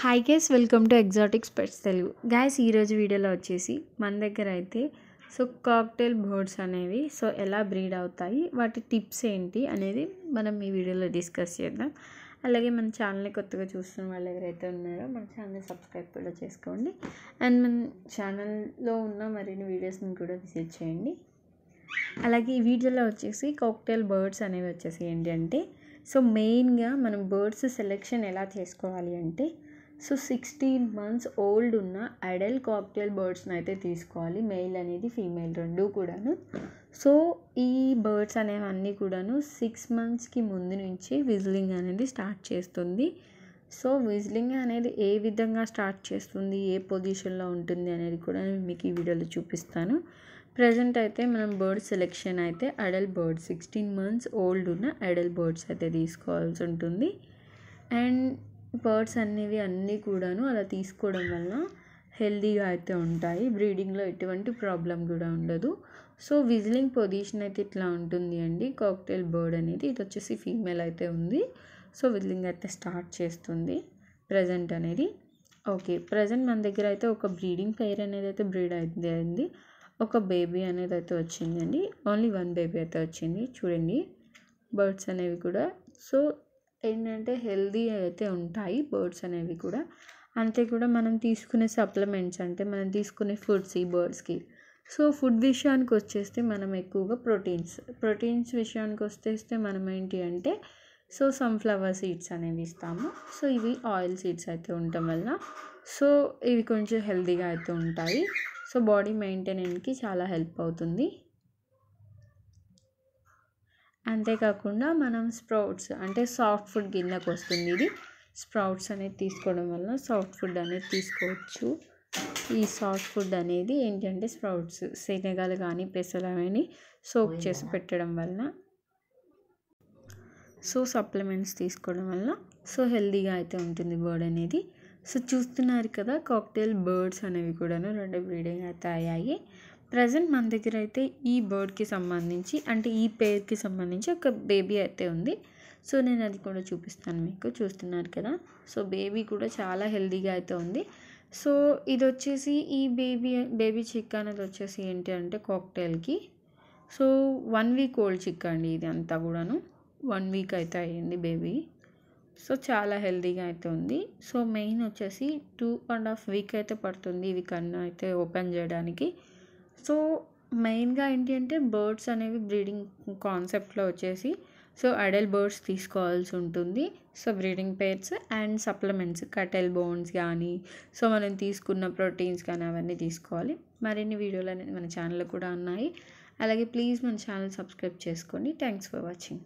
hi guys welcome to exotic pets Telugu guys ఈరోజు వీడియోలో వచ్చేసి మన దగ్గర అయితే సో కాక్టైల్ బర్డ్స్ అనేవి సో ఎలా బ్రీడ్ అవుతాయి వాటి టిప్స్ ఏంటి అనేది మనం ఈ వీడియోలో డిస్కస్ చేద్దాం అలాగే మన ఛానల్ని కొత్తగా చూస్తున్న వాళ్ళు ఎవరైతే ఉన్నారో మన ఛానల్ని సబ్స్క్రైబ్ కూడా చేసుకోండి అండ్ మన ఛానల్లో ఉన్న మరిన్ని వీడియోస్ని కూడా విజిట్ చేయండి అలాగే ఈ వీడియోలో వచ్చేసి కాక్టైల్ బర్డ్స్ అనేవి వచ్చేసి ఏంటి అంటే సో మెయిన్గా మనం బర్డ్స్ సెలెక్షన్ ఎలా చేసుకోవాలి అంటే సో సిక్స్టీన్ మంత్స్ ఓల్డ్ ఉన్న అడల్ట్ కాక్టైల్ బర్డ్స్ని అయితే తీసుకోవాలి మెయిల్ అనేది ఫీమేల్ రెండు కూడాను సో ఈ బర్డ్స్ అనేవన్నీ కూడాను సిక్స్ మంత్స్కి ముందు నుంచి విజిలింగ్ అనేది స్టార్ట్ చేస్తుంది సో విజిలింగ్ అనేది ఏ విధంగా స్టార్ట్ చేస్తుంది ఏ పొజిషన్లో ఉంటుంది అనేది కూడా మీకు ఈ వీడియోలో చూపిస్తాను ప్రజెంట్ అయితే మనం బర్డ్ సెలెక్షన్ అయితే adult bird sixteen months old ఉన్న అడల్ట్ బర్డ్స్ అయితే తీసుకోవాల్సి ఉంటుంది అండ్ బర్డ్స్ అనేవి అన్నీ కూడాను అలా తీసుకోవడం వల్ల హెల్తీగా అయితే ఉంటాయి బ్రీడింగ్లో ఎటువంటి ప్రాబ్లం కూడా ఉండదు సో విజిలింగ్ పొజిషన్ అయితే ఇట్లా ఉంటుంది అండి కాక్టైల్ బర్డ్ అనేది ఇది వచ్చేసి ఫీమేల్ అయితే ఉంది సో విజిలింగ్ అయితే స్టార్ట్ చేస్తుంది ప్రజెంట్ అనేది ఓకే ప్రజెంట్ మన దగ్గర అయితే ఒక బ్రీడింగ్ పెయిర్ అనేది అయితే బ్రీడ్ అయితే అయింది ఒక బేబీ అనేది అయితే వచ్చిందండి ఓన్లీ వన్ బేబీ అయితే వచ్చింది చూడండి బర్డ్స్ అనేవి కూడా సో ఏంటంటే హెల్దీ అయితే ఉంటాయి బర్డ్స్ అనేవి కూడా అంతే కూడా మనం తీసుకునే సప్లిమెంట్స్ అంటే మనం తీసుకునే ఫుడ్స్ ఈ బర్డ్స్కి సో ఫుడ్ విషయానికి వచ్చేస్తే మనం ఎక్కువగా ప్రోటీన్స్ ప్రోటీన్స్ విషయానికి వస్తేస్తే మనం ఏంటి అంటే సో సన్ఫ్లవర్ సీడ్స్ అనేవి ఇస్తాము సో ఇవి ఆయిల్ సీడ్స్ అయితే ఉండటం వల్ల సో ఇవి కొంచెం హెల్దీగా అయితే ఉంటాయి సో బాడీ మెయింటెనెన్స్కి చాలా హెల్ప్ అవుతుంది అంతేకాకుండా మనం స్ప్రౌట్స్ అంటే సాఫ్ట్ ఫుడ్ కిందకు వస్తుంది ఇది స్ప్రౌట్స్ అనేది తీసుకోవడం వల్ల సాఫ్ట్ ఫుడ్ అనేది తీసుకోవచ్చు ఈ సాఫ్ట్ ఫుడ్ అనేది ఏంటంటే స్ప్రౌట్స్ శనగలు కానీ పెసలు కానీ సోప్ చేసి పెట్టడం వల్ల సో సప్లిమెంట్స్ తీసుకోవడం వల్ల సో హెల్దీగా అయితే ఉంటుంది బర్డ్ అనేది సో చూస్తున్నారు కదా కాక్టైల్ బర్డ్స్ అనేవి కూడాను రెండు బ్రీడింగ్ అయితే అయ్యాయి ప్రజెంట్ మన దగ్గర అయితే ఈ బర్డ్కి సంబంధించి అంటే ఈ పేర్కి సంబంధించి ఒక బేబీ అయితే ఉంది సో నేను అది కూడా చూపిస్తాను మీకు చూస్తున్నారు కదా సో బేబీ కూడా చాలా హెల్దీగా అయితే ఉంది సో ఇది వచ్చేసి ఈ బేబీ బేబీ చిక్ అనేది వచ్చేసి ఏంటి అంటే కాక్టైల్కి so one week old chick అండి ఇది అంతా కూడాను వన్ వీక్ అయితే అయ్యింది బేబీ సో చాలా హెల్దీగా అయితే ఉంది సో మెయిన్ వచ్చేసి టూ అండ్ హాఫ్ వీక్ అయితే పడుతుంది ఇవి కన్ను అయితే ఓపెన్ చేయడానికి సో మెయిన్గా ఏంటి అంటే బర్డ్స్ అనేవి బ్రీడింగ్ కాన్సెప్ట్లో వచ్చేసి సో అడల్ బర్డ్స్ తీసుకోవాల్సి ఉంటుంది so breeding pairs and supplements cuttle bones కానీ సో మనం తీసుకున్న ప్రోటీన్స్ కానీ అవన్నీ తీసుకోవాలి మరిన్ని వీడియోలు అనేది మన ఛానల్లో కూడా ఉన్నాయి అలాగే ప్లీజ్ మన ఛానల్ సబ్స్క్రైబ్ చేసుకోండి థ్యాంక్స్ ఫర్ వాచింగ్